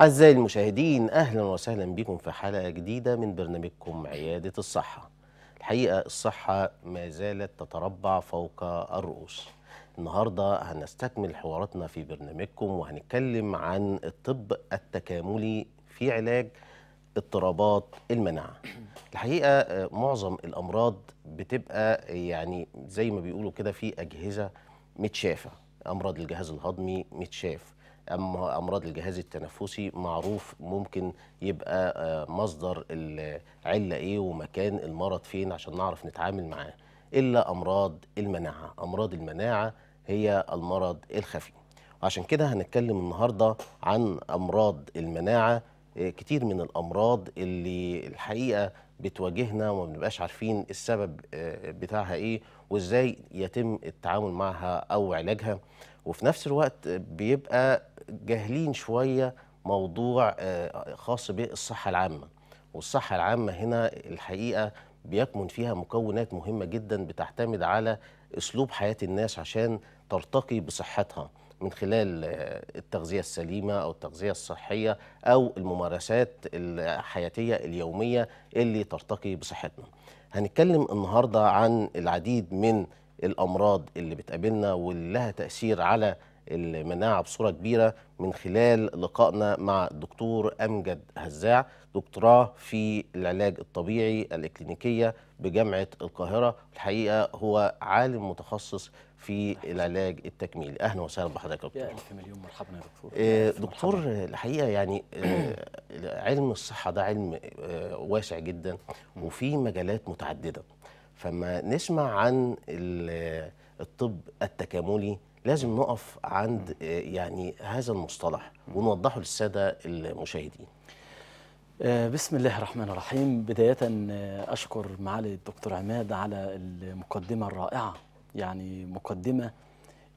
أعزائي المشاهدين أهلا وسهلا بكم في حلقة جديدة من برنامجكم عيادة الصحة الحقيقة الصحة ما زالت تتربع فوق الرؤوس النهاردة هنستكمل حواراتنا في برنامجكم وهنتكلم عن الطب التكاملي في علاج اضطرابات المناعة الحقيقة معظم الأمراض بتبقى يعني زي ما بيقولوا كده في أجهزة متشافة أمراض الجهاز الهضمي متشاف امراض الجهاز التنفسي معروف ممكن يبقى آه، مصدر العله ايه ومكان المرض فين عشان نعرف نتعامل معاه الا امراض المناعه امراض المناعه هي المرض الخفي وعشان كده هنتكلم النهارده عن امراض المناعه آه، كتير من الامراض اللي الحقيقه بتواجهنا وما بنبقاش عارفين السبب آه، بتاعها ايه وازاي يتم التعامل معها او علاجها وفي نفس الوقت بيبقى جاهلين شويه موضوع آه، خاص بالصحه العامه والصحه العامه هنا الحقيقه بيكمن فيها مكونات مهمه جدا بتعتمد على اسلوب حياه الناس عشان ترتقي بصحتها من خلال آه، التغذيه السليمه او التغذيه الصحيه او الممارسات الحياتيه اليوميه اللي ترتقي بصحتنا. هنتكلم النهارده عن العديد من الامراض اللي بتقابلنا واللي لها تاثير على المناعه بصوره كبيره من خلال لقائنا مع الدكتور امجد هزاع دكتوراه في العلاج الطبيعي الاكلينيكيه بجامعه القاهره الحقيقه هو عالم متخصص في العلاج التكميلي اهلا وسهلا بحضرتك يا دكتور يا الف مليون مرحبا يا دكتور آه، دكتور الحقيقه يعني آه، علم الصحه ده علم آه، واسع جدا وفي مجالات متعدده فما نسمع عن الطب التكاملي لازم نقف عند آه، يعني هذا المصطلح ونوضحه للساده المشاهدين. آه، بسم الله الرحمن الرحيم بداية آه، أشكر معالي الدكتور عماد على المقدمة الرائعة يعني مقدمة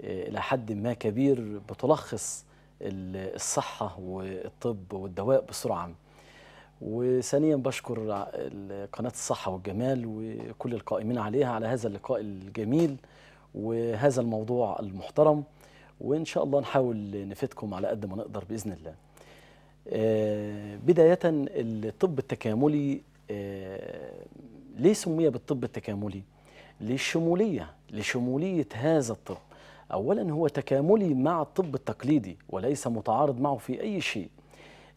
إلى حد ما كبير بتلخص الصحة والطب والدواء بسرعة وثانيا بشكر قناة الصحة والجمال وكل القائمين عليها على هذا اللقاء الجميل وهذا الموضوع المحترم وإن شاء الله نحاول نفيدكم على قد ما نقدر بإذن الله آه، بداية الطب التكاملي آه، ليه سمي بالطب التكاملي؟ للشمولية لشمولية هذا الطب أولا هو تكاملي مع الطب التقليدي وليس متعارض معه في أي شيء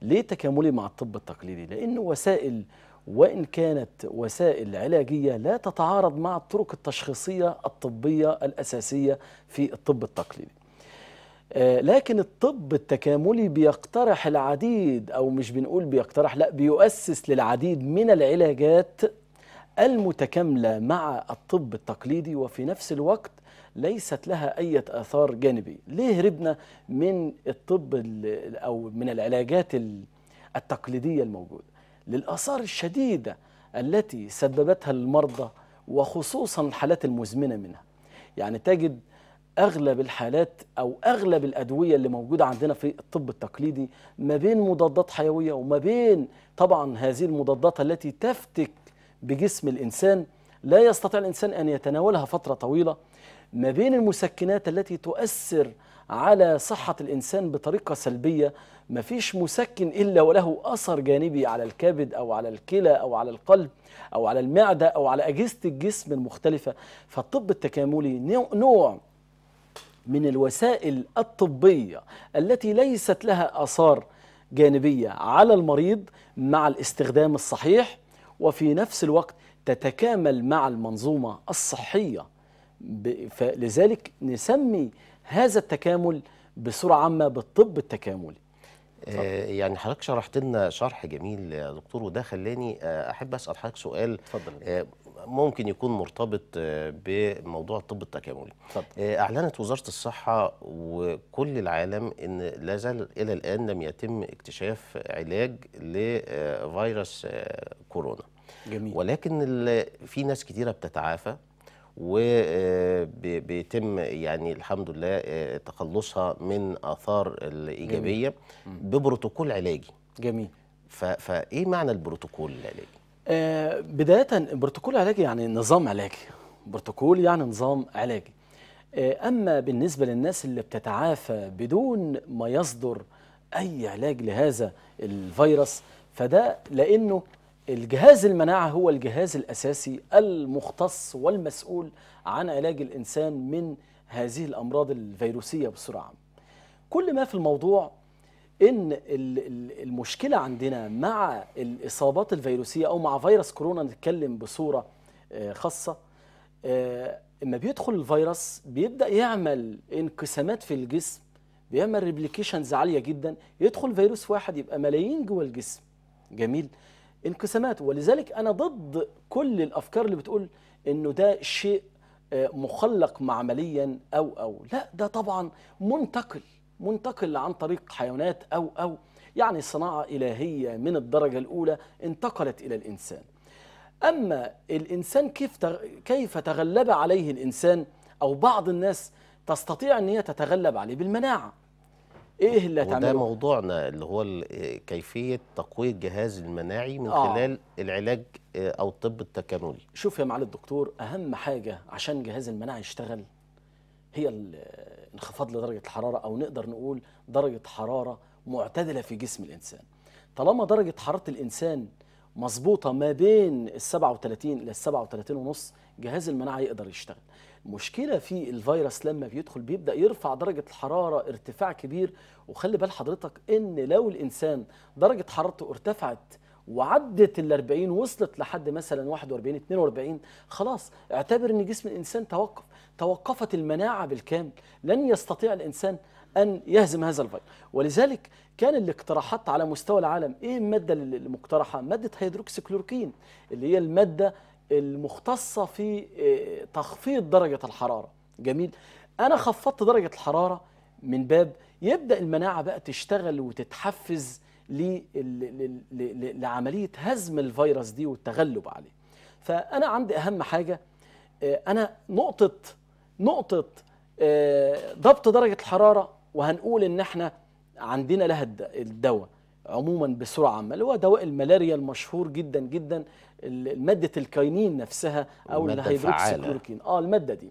ليه تكاملي مع الطب التقليدي؟ لأنه وسائل وإن كانت وسائل علاجية لا تتعارض مع الطرق التشخيصية الطبية الأساسية في الطب التقليدي آه، لكن الطب التكاملي بيقترح العديد أو مش بنقول بيقترح لا بيؤسس للعديد من العلاجات المتكاملة مع الطب التقليدي وفي نفس الوقت ليست لها أي آثار جانبية ليه هربنا من الطب أو من العلاجات التقليدية الموجودة للآثار الشديدة التي سببتها للمرضى وخصوصا الحالات المزمنة منها يعني تجد أغلب الحالات أو أغلب الأدوية اللي موجودة عندنا في الطب التقليدي ما بين مضادات حيوية وما بين طبعا هذه المضادات التي تفتك بجسم الإنسان لا يستطيع الإنسان أن يتناولها فترة طويلة ما بين المسكنات التي تؤثر على صحة الإنسان بطريقة سلبية مفيش مسكن إلا وله أثر جانبي على الكبد أو على الكلى أو على القلب أو على المعدة أو على أجهزة الجسم المختلفة فالطب التكاملي نوع من الوسائل الطبية التي ليست لها آثار جانبية على المريض مع الاستخدام الصحيح وفي نفس الوقت تتكامل مع المنظومة الصحية فلذلك نسمي هذا التكامل بصورة عامة بالطب التكاملي آه، يعني حضرتك شرحت لنا شرح جميل يا دكتور وده خلاني آه، احب اسال حضرتك سؤال اتفضل آه، ممكن يكون مرتبط بموضوع الطب التكاملي اتفضل اعلنت وزاره الصحه وكل العالم ان لا زال الى الان لم يتم اكتشاف علاج لفيروس كورونا جميل. ولكن في ناس كتيره بتتعافى وبيتم آه، يعني الحمد لله آه، تخلصها من اثار الايجابيه جميل. ببروتوكول علاجي جميل فايه معنى البروتوكول العلاجي آه بدايه بروتوكول علاجي يعني نظام علاجي بروتوكول يعني نظام علاجي آه اما بالنسبه للناس اللي بتتعافى بدون ما يصدر اي علاج لهذا الفيروس فده لانه الجهاز المناعة هو الجهاز الأساسي المختص والمسؤول عن علاج الإنسان من هذه الأمراض الفيروسية بصورة عامة كل ما في الموضوع إن المشكلة عندنا مع الإصابات الفيروسية أو مع فيروس كورونا نتكلم بصورة آه، خاصة آه، اما بيدخل الفيروس بيبدا يعمل انقسامات في الجسم بيعمل ريبليكيشنز عاليه جدا يدخل فيروس واحد يبقى ملايين جوه الجسم جميل انقسامات ولذلك أنا ضد كل الأفكار اللي بتقول إنه ده شيء آه، مخلق معمليا أو أو لا ده طبعا منتقل منتقل عن طريق حيوانات أو أو يعني صناعة إلهية من الدرجة الأولى انتقلت إلى الإنسان أما الإنسان كيف كيف تغلب عليه الإنسان أو بعض الناس تستطيع أن هي تتغلب عليه بالمناعة ايه اللي هتعمله وده موضوعنا اللي هو كيفيه تقويه الجهاز المناعي من آه. خلال العلاج آه، او الطب التكاملي شوف يا معالي الدكتور اهم حاجه عشان جهاز المناعي يشتغل هي انخفاض لدرجه الحراره او نقدر نقول درجه حراره معتدله في جسم الانسان طالما درجه حراره الانسان مظبوطه ما بين ال 37 الى ال 37 ونص جهاز المناعه يقدر يشتغل مشكله في الفيروس لما بيدخل بيبدا يرفع درجه الحراره ارتفاع كبير وخلي بال حضرتك ان لو الانسان درجه حرارته ارتفعت وعدت ال 40 وصلت لحد مثلا 41 42 خلاص اعتبر ان جسم الانسان توقف توقفت المناعه بالكامل لن يستطيع الانسان ان يهزم هذا الفيروس ولذلك كان الاقتراحات على مستوى العالم ايه الماده المقترحه ماده هيدروكسيكلوروكين اللي هي الماده المختصة في آه، تخفيض درجة الحرارة جميل أنا خفضت درجة الحرارة من باب يبدأ المناعة بقى تشتغل وتتحفز لعملية هزم الفيروس دي والتغلب عليه فأنا عندي أهم حاجة آه، أنا نقطة نقطة آه، ضبط درجة الحرارة وهنقول إن إحنا عندنا لها الدواء عموما بسرعة عامة اللي هو دواء الملاريا المشهور جدا جدا ماده الكاينين نفسها او الهيدروكسيكلوروكين اه الماده دي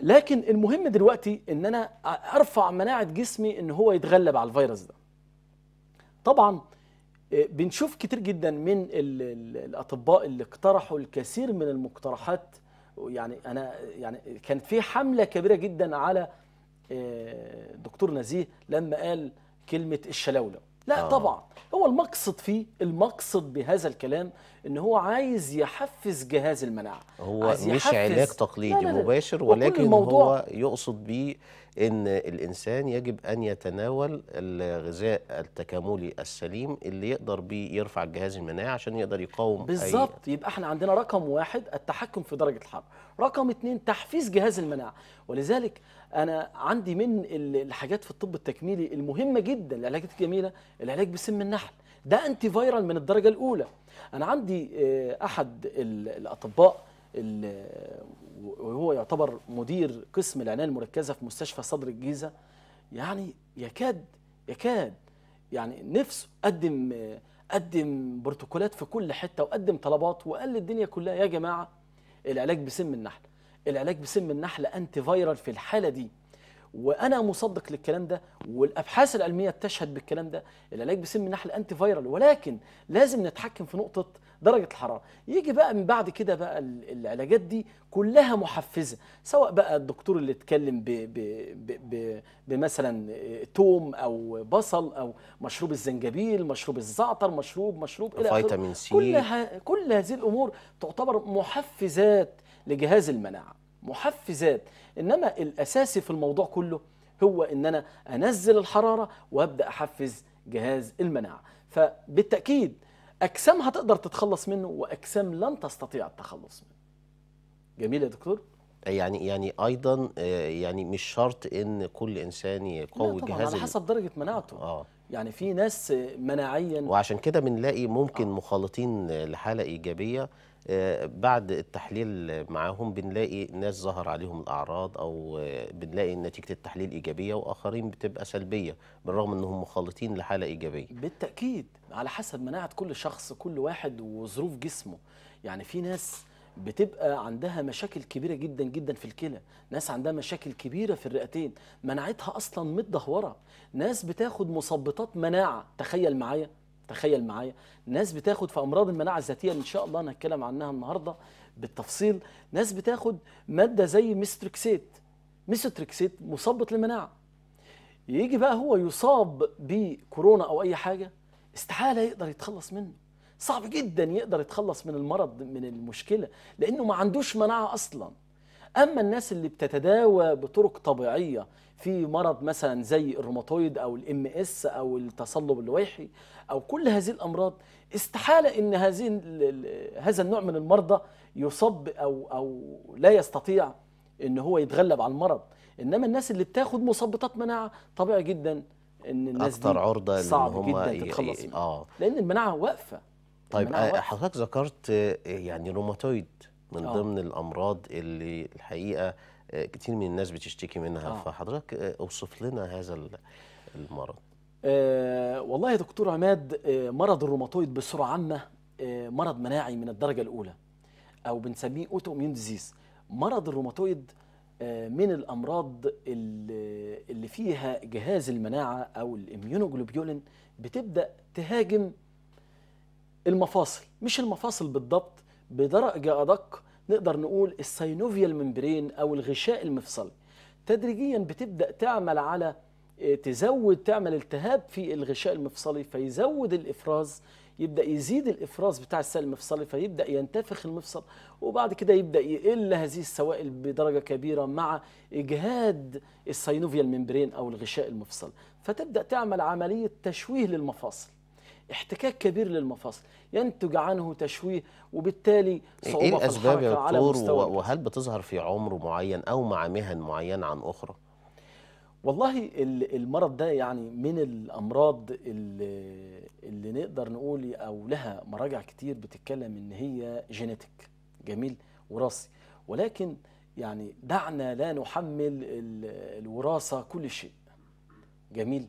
لكن المهم دلوقتي ان انا ارفع مناعه جسمي ان هو يتغلب على الفيروس ده طبعا آه، بنشوف كتير جدا من الاطباء اللي اقترحوا الكثير من المقترحات يعني انا يعني كان في حمله كبيره جدا على آه، دكتور نزيه لما قال كلمه الشلاوله لا آه. طبعا هو المقصد فيه المقصد بهذا الكلام ان هو عايز يحفز جهاز المناعه هو مش علاج تقليدي لا لا لا. مباشر ولكن هو يقصد بيه ان الانسان يجب ان يتناول الغذاء التكاملي السليم اللي يقدر بيه يرفع الجهاز المناعي عشان يقدر يقاوم بالظبط يبقى احنا عندنا رقم واحد التحكم في درجه الحراره رقم اثنين تحفيز جهاز المناعه ولذلك انا عندي من الحاجات في الطب التكميلي المهمه جدا العلاجات الجميله العلاج بسم النحل ده انتي فايرال من الدرجه الاولى انا عندي آه، احد الاطباء وهو يعتبر مدير قسم العنايه المركزه في مستشفى صدر الجيزه يعني يكاد يكاد يعني نفسه قدم قدم بروتوكولات في كل حته وقدم طلبات وقال للدنيا كلها يا جماعه العلاج بسم النحل العلاج بسم النحل انتي فيرال في الحاله دي وانا مصدق للكلام ده والابحاث العلميه بتشهد بالكلام ده العلاج بسم النحل انتي فايرال ولكن لازم نتحكم في نقطه درجه الحراره يجي بقى من بعد كده بقى العلاجات دي كلها محفزه سواء بقى الدكتور اللي اتكلم بمثلا توم او بصل او مشروب الزنجبيل مشروب الزعتر مشروب مشروب الى فيتامين سي كل هذه الامور تعتبر محفزات لجهاز المناعه محفزات انما الاساسي في الموضوع كله هو ان انا انزل الحراره وابدا احفز جهاز المناعه فبالتاكيد اجسام هتقدر تتخلص منه واجسام لن تستطيع التخلص منه جميل يا دكتور يعني يعني ايضا آه، يعني مش شرط ان كل انسان يقوي طبعا جهاز على حسب درجه مناعته اه يعني في ناس مناعيا وعشان كده بنلاقي ممكن آه. مخالطين لحاله ايجابيه بعد التحليل معاهم بنلاقي ناس ظهر عليهم الأعراض أو بنلاقي نتيجة التحليل إيجابية وآخرين بتبقى سلبية بالرغم أنهم مخلطين لحالة إيجابية بالتأكيد على حسب مناعة كل شخص كل واحد وظروف جسمه يعني في ناس بتبقى عندها مشاكل كبيره جدا جدا في الكلى ناس عندها مشاكل كبيره في الرئتين مناعتها اصلا متدهوره ناس بتاخد مثبطات مناعه تخيل معايا تخيل معايا ناس بتاخد في امراض المناعه الذاتيه ان شاء الله هنتكلم عنها النهارده بالتفصيل ناس بتاخد ماده زي ميستريكسيت ميستريكسيت مثبط للمناعه يجي بقى هو يصاب بكورونا او اي حاجه استحاله يقدر يتخلص منه صعب جدا يقدر يتخلص من المرض من المشكله لانه ما عندوش مناعه اصلا أما الناس اللي بتتداوى بطرق طبيعية في مرض مثلا زي الروماتويد أو الام اس أو التصلب اللويحي أو كل هذه الأمراض استحالة أن هذه هذا النوع من المرضى يصب أو, أو لا يستطيع أن هو يتغلب على المرض إنما الناس اللي بتاخد مثبطات مناعة طبيعي جدا ان الناس اكتر عرضه صعب جدا تتخلص منها اه لان المناعه واقفه طيب آه، حضرتك ذكرت آه، يعني روماتويد من أوه. ضمن الامراض اللي الحقيقه آه، كتير من الناس بتشتكي منها أوه. فحضرتك آه، اوصف لنا هذا المرض أه والله يا دكتور عماد آه، مرض الروماتويد بسرعه عامه مرض مناعي من الدرجه الاولى او بنسميه اوتو اميون ديزيز مرض الروماتويد من الامراض اللي فيها جهاز المناعه او الاميونوجلوبيولين بتبدا تهاجم المفاصل مش المفاصل بالضبط بدرجة أدق نقدر نقول السينوفيال ممبرين أو الغشاء المفصلي تدريجيا بتبدأ تعمل على آه، تزود تعمل التهاب في الغشاء المفصلي فيزود الإفراز يبدأ يزيد الإفراز بتاع السائل المفصلي فيبدأ ينتفخ المفصل وبعد كده يبدأ يقل هذه السوائل بدرجة كبيرة مع إجهاد السينوفيا الممبرين أو الغشاء المفصلي فتبدأ تعمل عملية تشويه للمفاصل احتكاك كبير للمفاصل ينتج عنه تشويه وبالتالي إيه صعوبة إيه الأسباب في الحركة يا مستوى وهل بتظهر في عمر معين أو مع مهن معينة عن أخرى؟ والله المرض ده يعني من الأمراض اللي, اللي نقدر نقول أو لها مراجع كتير بتتكلم إن هي جينيتك جميل وراثي ولكن يعني دعنا لا نحمل الوراثة كل شيء جميل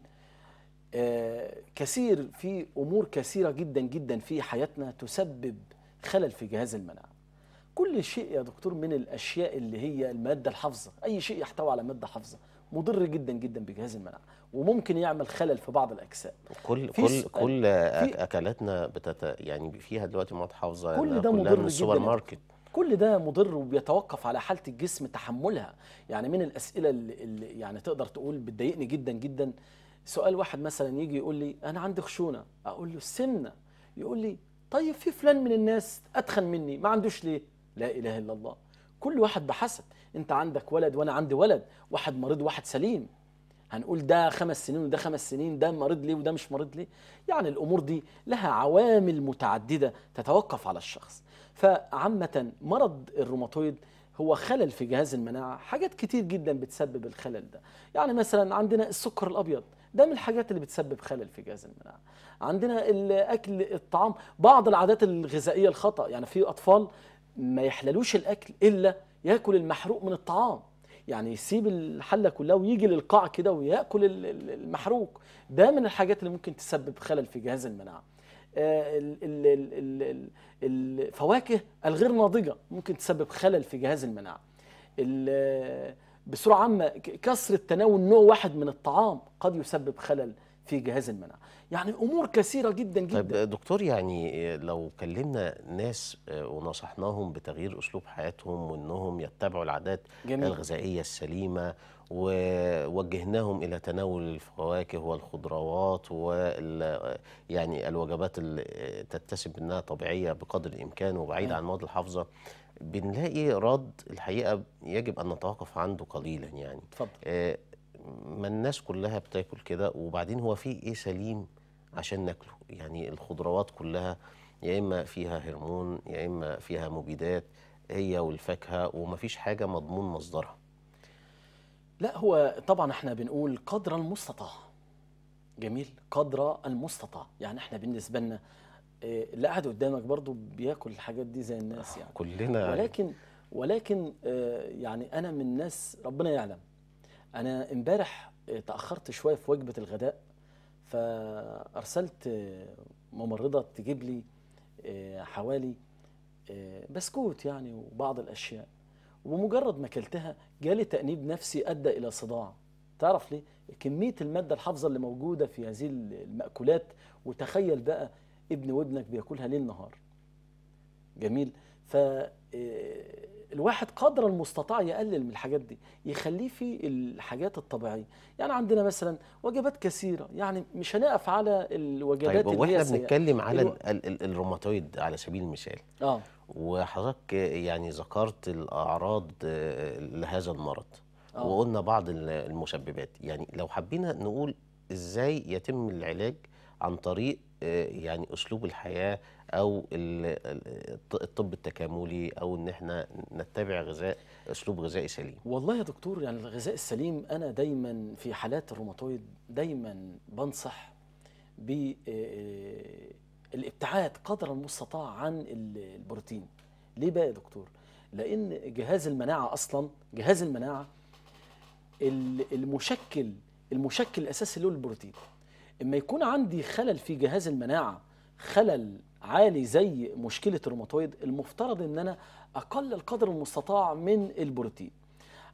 آه، كثير في امور كثيره جدا جدا في حياتنا تسبب خلل في جهاز المناعه كل شيء يا دكتور من الاشياء اللي هي الماده الحافظه اي شيء يحتوي على ماده حافظه مضر جدا جدا بجهاز المناعه وممكن يعمل خلل في بعض الاجسام كل كل كل اكلاتنا بتت يعني فيها دلوقتي مواد حافظه كل ده مضر من السوبر جداً ماركت كل ده مضر وبيتوقف على حاله الجسم تحملها يعني من الاسئله اللي يعني تقدر تقول بتضايقني جدا جدا سؤال واحد مثلا يجي يقول لي انا عندي خشونه اقول له سنه يقول لي طيب في فلان من الناس اتخن مني ما عندوش ليه لا اله الا الله كل واحد بحسب انت عندك ولد وانا عندي ولد واحد مريض وواحد سليم هنقول ده خمس سنين وده خمس سنين ده مريض ليه وده مش مريض ليه يعني الامور دي لها عوامل متعدده تتوقف على الشخص فعامه مرض الروماتويد هو خلل في جهاز المناعه حاجات كتير جدا بتسبب الخلل ده يعني مثلا عندنا السكر الابيض ده من الحاجات اللي بتسبب خلل في جهاز المناعه عندنا الاكل الطعام بعض العادات الغذائيه الخطا يعني في اطفال ما يحللوش الاكل الا ياكل المحروق من الطعام يعني يسيب الحله كلها ويجي للقاع كده وياكل المحروق ده من الحاجات اللي ممكن تسبب خلل في جهاز المناعه آه، الفواكه الغير ناضجه ممكن تسبب خلل في جهاز المناعه بصورة عامة كسر التناول نوع واحد من الطعام قد يسبب خلل في جهاز المناعة يعني أمور كثيرة جدا جدا طيب دكتور يعني لو كلمنا ناس آه، ونصحناهم بتغيير أسلوب حياتهم وأنهم يتبعوا العادات جميل. الغذائية السليمة ووجهناهم الى تناول الفواكه والخضروات وال يعني الوجبات اللي تتسم انها طبيعيه بقدر الامكان وبعيده نعم. عن مواد الحافظه بنلاقي رد الحقيقه يجب ان نتوقف عنده قليلا يعني اتفضل آه ما الناس كلها بتاكل كده وبعدين هو في ايه سليم عشان ناكله يعني الخضروات كلها يا اما فيها هرمون يا اما فيها مبيدات هي والفاكهه ومفيش حاجه مضمون مصدرها لا هو طبعا احنا بنقول قدر المستطاع جميل قدر المستطاع يعني احنا بالنسبه لنا آه، اللي قاعد قدامك برضه بياكل الحاجات دي زي الناس آه، يعني كلنا يعني. ولكن ولكن آه، يعني انا من الناس ربنا يعلم انا امبارح تاخرت شويه في وجبه الغداء فارسلت ممرضه تجيب لي حوالي بسكوت يعني وبعض الاشياء وبمجرد ما اكلتها جالي تانيب نفسي ادى الى صداع تعرف ليه كميه الماده الحافظه اللي موجوده في هذه الماكولات وتخيل بقى ابن وابنك بياكلها ليل نهار جميل فالواحد آه، قدر المستطاع يقلل من الحاجات دي يخليه في الحاجات الطبيعيه يعني عندنا مثلا وجبات كثيره يعني مش هنقف على الوجبات طيب واحنا بنتكلم على الو... الروماتويد على سبيل المثال اه وحضرتك يعني ذكرت الاعراض آه، لهذا المرض آه. وقلنا بعض المسببات يعني لو حبينا نقول ازاي يتم العلاج عن طريق يعني اسلوب الحياه او الطب التكاملي او ان احنا نتبع غذاء اسلوب غذائي سليم والله يا دكتور يعني الغذاء السليم انا دايما في حالات الروماتويد دايما بنصح بالابتعاد آه، آه، قدر المستطاع عن البروتين ليه بقى يا دكتور لان جهاز المناعه اصلا جهاز المناعه المشكل المشكل الاساسي له البروتين اما يكون عندي خلل في جهاز المناعه خلل عالي زي مشكله الروماتويد المفترض ان انا اقلل قدر المستطاع من البروتين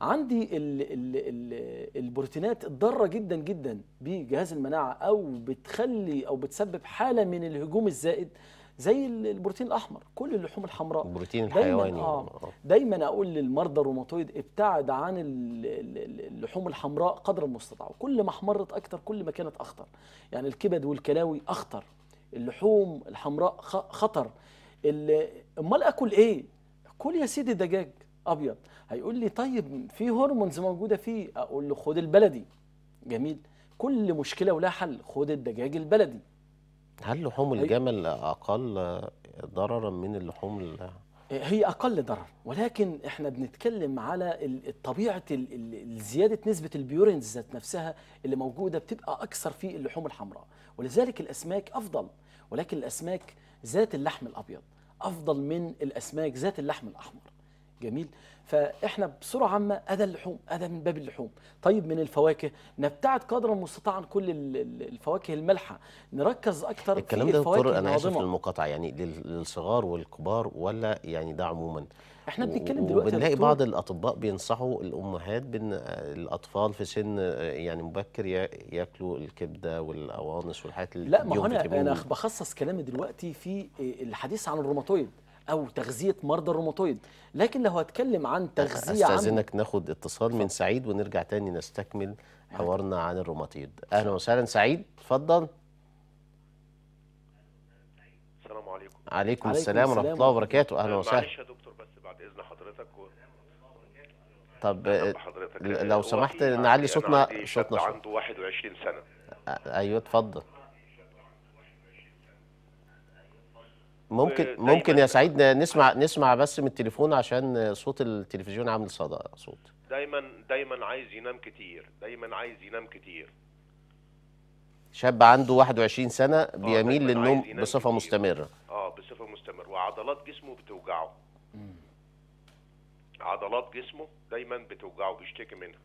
عندي الـ الـ الـ البروتينات ضاره جدا جدا بجهاز المناعه او بتخلي او بتسبب حاله من الهجوم الزائد زي البروتين الاحمر كل اللحوم الحمراء البروتين الحيواني دايما, آه. آه دايما اقول للمرضى الروماتويد ابتعد عن اللحوم الحمراء قدر المستطاع وكل ما احمرت اكتر كل ما كانت اخطر يعني الكبد والكلاوي اخطر اللحوم الحمراء خطر امال اكل ايه كل يا سيدي دجاج ابيض هيقول لي طيب في هرمونز موجوده فيه اقول له خد البلدي جميل كل مشكله ولها حل خد الدجاج البلدي هل لحوم الجمل اقل ضررا من اللحوم هي اقل ضرر ولكن احنا بنتكلم على طبيعه زياده نسبه البيورينز ذات نفسها اللي موجوده بتبقى اكثر في اللحوم الحمراء ولذلك الاسماك افضل ولكن الاسماك ذات اللحم الابيض افضل من الاسماك ذات اللحم الاحمر جميل فاحنا بصوره عامه هذا اللحوم هذا من باب اللحوم طيب من الفواكه نبتعد قدر المستطاع عن كل الفواكه المالحه نركز اكثر الكلام ده دكتور انا اسف للمقاطعه يعني للصغار والكبار ولا يعني ده عموما احنا بنتكلم دلوقتي بنلاقي بعض الاطباء بينصحوا الامهات بان الاطفال في سن يعني مبكر ياكلوا الكبده والقوانص والحاجات اللي لا ما انا انا بخصص كلامي دلوقتي في الحديث عن الروماتويد او تغذيه مرضى الروماتويد لكن لو هتكلم عن تغذيه استاذنك ناخد اتصال من سعيد ونرجع تاني نستكمل حوارنا عن الروماتويد اهلا وسهلا سعيد اتفضل السلام عليكم عليكم السلام ورحمه الله وبركاته اهلا وسهلا معلش يا دكتور بس بعد اذن حضرتك و... طب آه، آه، لو سمحت نعلي صوتنا صوتنا عنده 21 سنه ايوه اتفضل ممكن آه، ممكن يا سعيد نسمع نسمع بس من التليفون عشان صوت التلفزيون عامل صدى صوت دايما دايما عايز ينام كتير دايما عايز ينام كتير شاب عنده 21 سنه آه، بيميل للنوم بصفه كتير. مستمره اه بصفه مستمره وعضلات جسمه بتوجعه عضلات جسمه دايما بتوجعه بيشتكي منها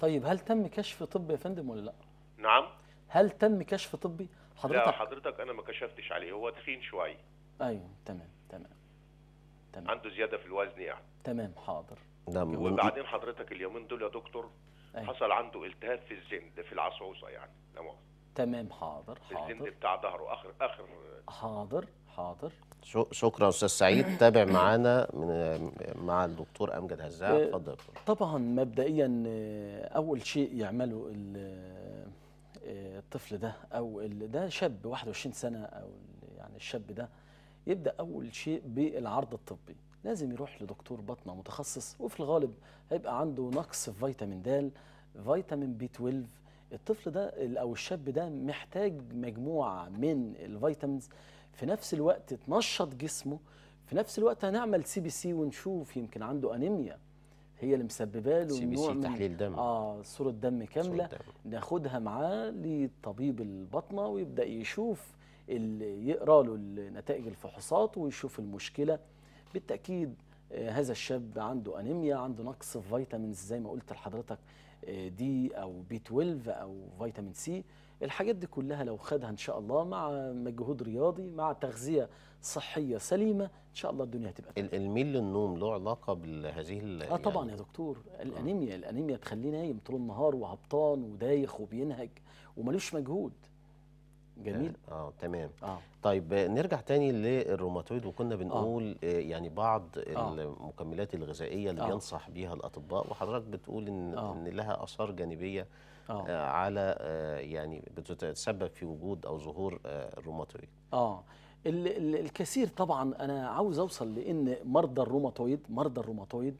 طيب هل تم كشف طبي يا فندم ولا لا نعم هل تم كشف طبي حضرتك لا حضرتك انا ما كشفتش عليه هو تخين شويه ايوه تمام تمام تمام عنده زياده في الوزن يعني تمام حاضر نعم، وبعدين حضرتك اليومين دول يا دكتور أيوة. حصل عنده التهاب في الزند في العصعوصه يعني لا تمام حاضر حاضر الزند بتاع ظهره اخر اخر حاضر حاضر شكرا استاذ سعيد تابع معانا مع الدكتور امجد هزاع آه، اتفضل طبعا مبدئيا آه، اول شيء يعمله آه، الطفل ده او ده شاب 21 سنه او يعني الشاب ده يبدا اول شيء بالعرض الطبي لازم يروح لدكتور بطنه متخصص وفي الغالب هيبقى عنده نقص في فيتامين د فيتامين بي 12 الطفل ده او الشاب ده محتاج مجموعه من الفيتامينز في نفس الوقت تنشط جسمه في نفس الوقت هنعمل سي بي سي ونشوف يمكن عنده انيميا هي اللي مسببه له سي بي سي تحليل دم اه صوره دم كامله صورة دم. ناخدها معاه لطبيب البطنه ويبدا يشوف اللي يقرا له نتائج الفحوصات ويشوف المشكله بالتاكيد آه، هذا الشاب عنده انيميا عنده نقص في فيتامينز زي ما قلت لحضرتك دي آه، او بي 12 او فيتامين سي الحاجات دي كلها لو خدها ان شاء الله مع مجهود رياضي مع تغذيه صحيه سليمه ان شاء الله الدنيا هتبقى الميل للنوم له علاقه بهذه اه يعني طبعا يا دكتور آه. الانيميا الانيميا تخليه نايم طول النهار وهبطان ودايخ وبينهج وملوش مجهود جميل آه،, اه تمام آه. طيب نرجع تاني للروماتويد وكنا بنقول آه. آه، يعني بعض آه. المكملات الغذائيه اللي آه. بينصح بيها الاطباء وحضرتك بتقول ان آه. ان لها اثار جانبيه آه. آه على آه يعني بتتسبب في وجود او ظهور آه الروماتويد اه الكثير طبعا انا عاوز اوصل لان مرضى الروماتويد مرضى الروماتويد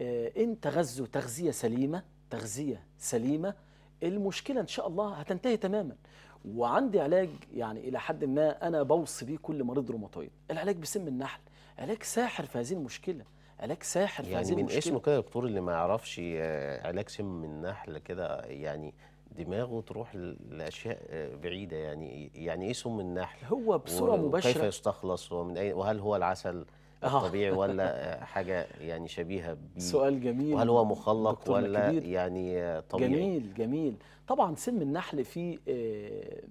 آه، ان تغذوا تغذيه سليمه تغذيه سليمه المشكله ان شاء الله هتنتهي تماما وعندي علاج يعني الى حد ما انا بوصي بيه كل مريض روماتويد العلاج بسم النحل علاج ساحر في هذه المشكله علاج ساحر في يعني هذه المشكله يعني من اسمه كده يا دكتور اللي ما يعرفش آه، علاج سم النحل كده يعني دماغه تروح لاشياء آه، بعيده يعني يعني ايه سم النحل هو بصوره مباشره كيف يستخلص ومن اي وهل هو العسل طبيعي ولا حاجه يعني شبيهه بيه سؤال جميل وهل هو مخلق ولا كبير. يعني طبيعي جميل جميل طبعا سم النحل في آه،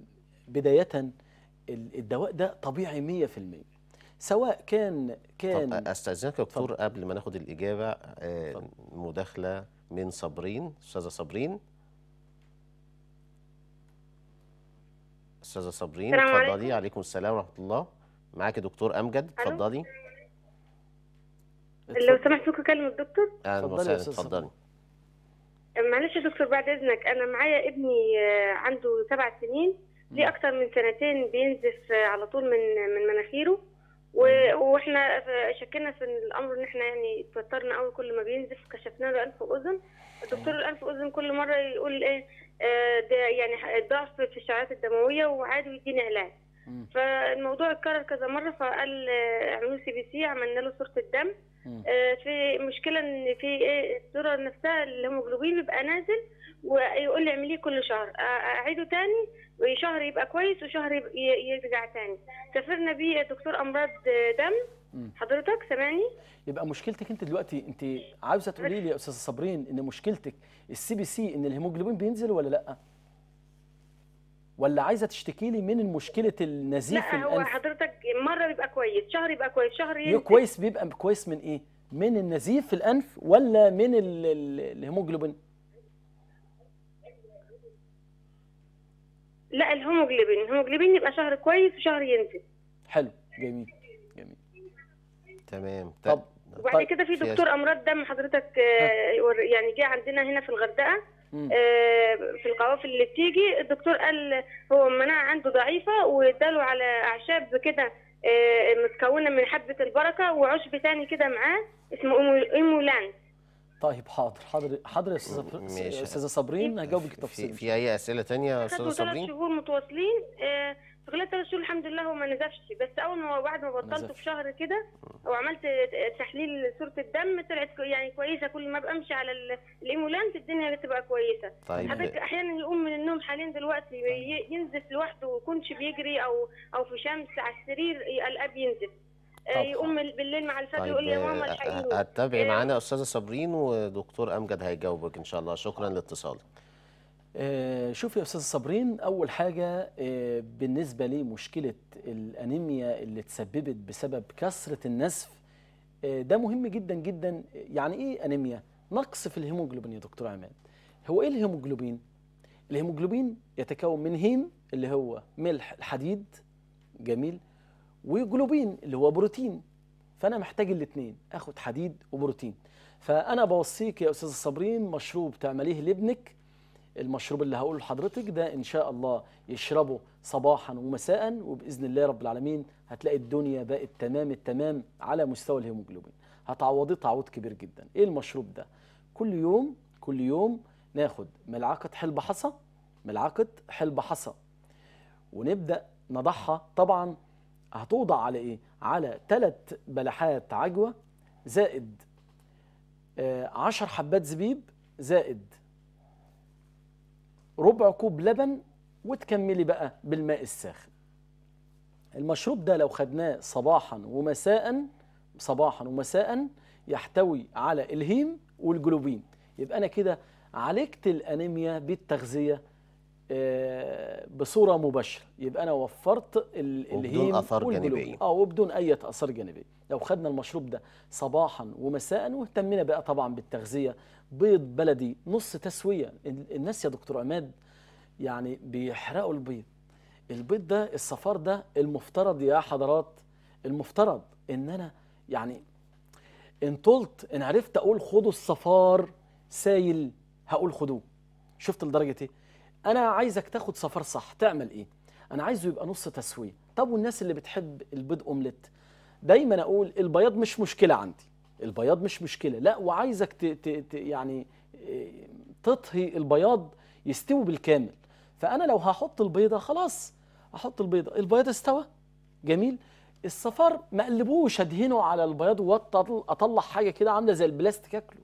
بدايه الدواء ده طبيعي 100% سواء كان كان طب استاذنك يا دكتور قبل ما ناخد الاجابه آه، مداخله من صابرين استاذه صابرين استاذه صابرين اتفضلي عليكم السلام ورحمه الله معاك دكتور امجد اتفضلي لو سمحت ممكن اكلم الدكتور؟ اهلا وسهلا اتفضلي معلش يا دكتور بعد اذنك انا معايا ابني آه، عنده سبع سنين ليه اكتر من سنتين بينزف آه، على طول من من مناخيره واحنا آه، شكينا في الامر ان احنا يعني اتوترنا قوي كل ما بينزف كشفنا له انف واذن الدكتور الانف واذن كل مره يقول ايه ده يعني ضعف في الشعيرات الدمويه وعادي ويديني علاج فالموضوع اتكرر كذا مره فقال اعملوا سي بي سي عملنا له صوره الدم آه، في مشكله ان في ايه الصوره نفسها الهيموجلوبين بيبقى نازل ويقول لي اعمليه كل شهر اعيده تاني وشهر يبقى كويس وشهر يرجع تاني سافرنا بيه دكتور امراض دم حضرتك سامعني يبقى مشكلتك انت دلوقتي انت عاوزه تقولي لي يا استاذه صابرين ان مشكلتك السي بي سي ان الهيموجلوبين بينزل ولا لا ولا عايزه تشتكي لي من مشكله النزيف لا هو حضرتك مره بيبقى كويس شهر يبقى كويس شهر ينزل كويس بيبقى كويس من ايه من النزيف في الانف ولا من الهيموجلوبين لا الهيموجلوبين الهيموجلوبين يبقى شهر كويس وشهر ينزل حلو جميل جميل تمام طب وبعد طيب. كده في دكتور امراض دم حضرتك آه، يعني جه عندنا هنا في الغردقه آه، في القوافل اللي بتيجي الدكتور قال هو المناعه عنده ضعيفه واداله على اعشاب كده آه، متكونه من حبه البركه وعشب ثاني كده معاه اسمه ايمولان طيب حاضر حاضر حاضر يا استاذه صابرين إيه؟ هجاوبك تفصيل في, اي اسئله ثانيه يا استاذه صابرين؟ شهور متواصلين آه ثلاث شهور الحمد لله هو ما نزفش بس اول ما بعد ما بطلته في شهر كده آه. وعملت تحليل صوره الدم طلعت يعني كويسه كل ما بمشي على الايمولانت الدنيا بتبقى كويسه طيب حضرتك احيانا يقوم من النوم حاليا دلوقتي طيب. ينزف لوحده ويكونش بيجري او او في شمس على السرير الاب ينزف آه، يقوم بالليل مع الفجر طيب يقول لي يا ماما آه، الحقيقه هتتابعي معانا استاذه صابرين ودكتور امجد هيجاوبك ان شاء الله شكرا لاتصالك آه، شوف يا استاذ صابرين اول حاجه آه، بالنسبه لمشكله الانيميا اللي اتسببت بسبب كثره النسف آه، ده مهم جدا جدا يعني ايه انيميا نقص في الهيموجلوبين يا دكتور عماد هو ايه الهيموجلوبين الهيموجلوبين يتكون من هيم اللي هو ملح الحديد جميل وجلوبين اللي هو بروتين فانا محتاج الاثنين اخد حديد وبروتين فانا بوصيك يا استاذ صابرين مشروب تعمليه لابنك المشروب اللي هقوله لحضرتك ده ان شاء الله يشربه صباحا ومساء وباذن الله رب العالمين هتلاقي الدنيا بقت تمام التمام على مستوى الهيموجلوبين هتعوضي تعويض كبير جدا ايه المشروب ده كل يوم كل يوم ناخد ملعقه حلبة حصى ملعقه حلبة حصى ونبدا نضعها طبعا هتوضع على ايه على ثلاث بلحات عجوه زائد 10 آه، حبات زبيب زائد ربع كوب لبن وتكملي بقى بالماء الساخن المشروب ده لو خدناه صباحا ومساء صباحا ومساء يحتوي على الهيم والجلوبين يبقى انا كده عالجت الانيميا بالتغذيه آه، بصوره مباشره يبقى انا وفرت الهيم وبدون اثار جانبيه اه وبدون اي اثار جانبيه لو خدنا المشروب ده صباحا ومساء واهتمينا بقى طبعا بالتغذيه بيض بلدي نص تسويه الناس يا دكتور عماد يعني بيحرقوا البيض البيض ده الصفار ده المفترض يا حضرات المفترض ان انا يعني ان طلت ان عرفت اقول خدوا الصفار سايل هقول خدوه شفت لدرجه ايه انا عايزك تاخد صفار صح تعمل ايه انا عايزه يبقى نص تسويه طب والناس اللي بتحب البيض اومليت دايما اقول البياض مش مشكله عندي البياض مش مشكله لا وعايزك ت ت ت يعني آه، تطهي البياض يستوي بالكامل فانا لو هحط البيضه خلاص احط البيضه البياض استوى جميل الصفار ما قلبوش ادهنه على البياض واطلع حاجه كده عامله زي البلاستيك اكله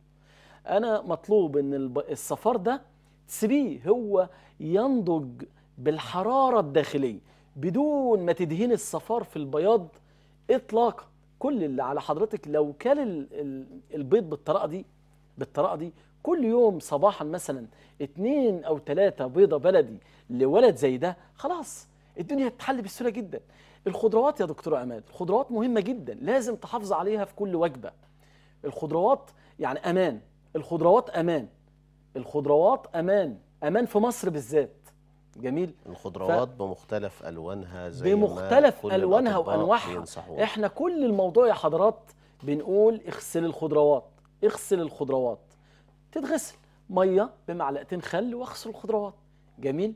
انا مطلوب ان الصفار ده تسيبيه هو ينضج بالحراره الداخليه بدون ما تدهن الصفار في البياض اطلاقا كل اللي على حضرتك لو كل البيض بالطريقه دي بالطريقه دي كل يوم صباحا مثلا اتنين او تلاتة بيضه بلدي لولد زي ده خلاص الدنيا هتتحل بسهوله جدا الخضروات يا دكتور عماد الخضروات مهمه جدا لازم تحافظ عليها في كل وجبه الخضروات يعني امان الخضروات امان الخضروات امان امان في مصر بالذات جميل الخضروات ف... بمختلف الوانها زي بمختلف ما الوانها وانواعها احنا كل الموضوع يا حضرات بنقول اغسل الخضروات اغسل الخضروات تتغسل ميه بمعلقتين خل واغسل الخضروات جميل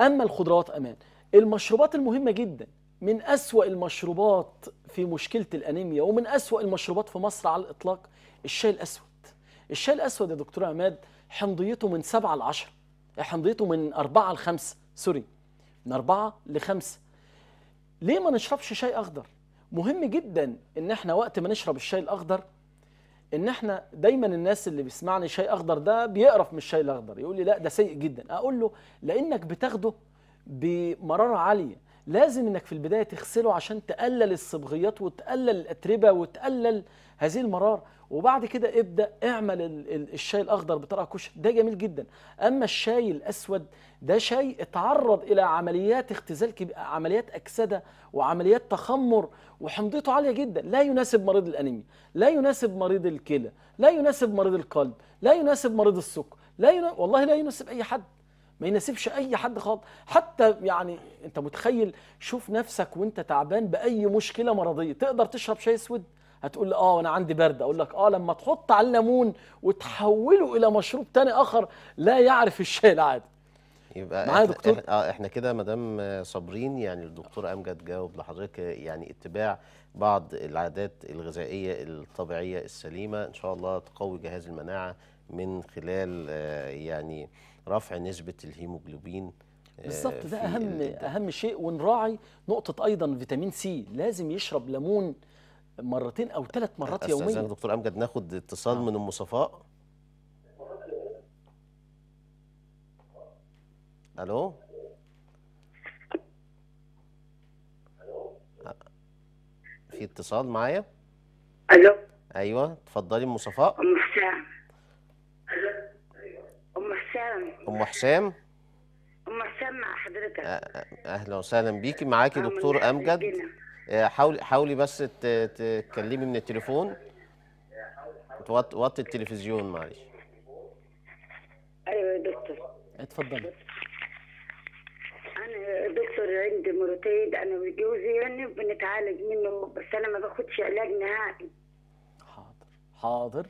اما الخضروات امان المشروبات المهمه جدا من أسوأ المشروبات في مشكلة الأنيميا ومن أسوأ المشروبات في مصر على الإطلاق الشاي الأسود الشاي الأسود يا دكتور عماد حمضيته من 7 ل 10 حمضيته من أربعة لخمسة سوري من أربعة لخمسة ليه ما نشربش شاي أخضر؟ مهم جدا إن إحنا وقت ما نشرب الشاي الأخضر إن إحنا دايما الناس اللي بيسمعني شاي أخضر ده بيقرف من الشاي الأخضر يقول لي لا ده سيء جدا أقول له لأنك بتاخده بمرارة عالية لازم انك في البدايه تغسله عشان تقلل الصبغيات وتقلل الاتربه وتقلل هذه المرار وبعد كده ابدا اعمل الشاي الاخضر بطريقه كشك ده جميل جدا اما الشاي الاسود ده شاي اتعرض الى عمليات اختزال كبير عمليات اكسده وعمليات تخمر وحمضيته عاليه جدا لا يناسب مريض الانيميا لا يناسب مريض الكلى لا يناسب مريض القلب لا يناسب مريض السكر لا ينا... والله لا يناسب اي حد ما يناسبش اي حد خالص حتى يعني انت متخيل شوف نفسك وانت تعبان باي مشكله مرضيه تقدر تشرب شاي اسود هتقول لي اه انا عندي برد اقول لك اه لما تحط على الليمون وتحوله الى مشروب تاني اخر لا يعرف الشاي العادي يبقى معايا دكتور اه احنا كده مدام صابرين يعني الدكتور امجد جاوب لحضرتك يعني اتباع بعض العادات الغذائيه الطبيعيه السليمه ان شاء الله تقوي جهاز المناعه من خلال آه، يعني رفع نسبه الهيموجلوبين آه، بالظبط ده اهم اهم شيء ونراعي نقطه ايضا فيتامين سي لازم يشرب ليمون مرتين او ثلاث مرات يوميا استاذ دكتور امجد ناخد اتصال آه. من ام صفاء الو في اتصال معايا الو ايوه اتفضلي ام صفاء ام حسام ام حسام ام حسام مع حضرتك اهلا وسهلا بيكي معاكي دكتور امجد آه، حاولي حاولي بس تتكلمي من التليفون وطي التلفزيون معلش ايوه يا دكتور اتفضلي انا دكتور عندي مرتين انا وجوزي يعني بنتعالج منه بس انا ما باخدش علاج نهائي حاضر حاضر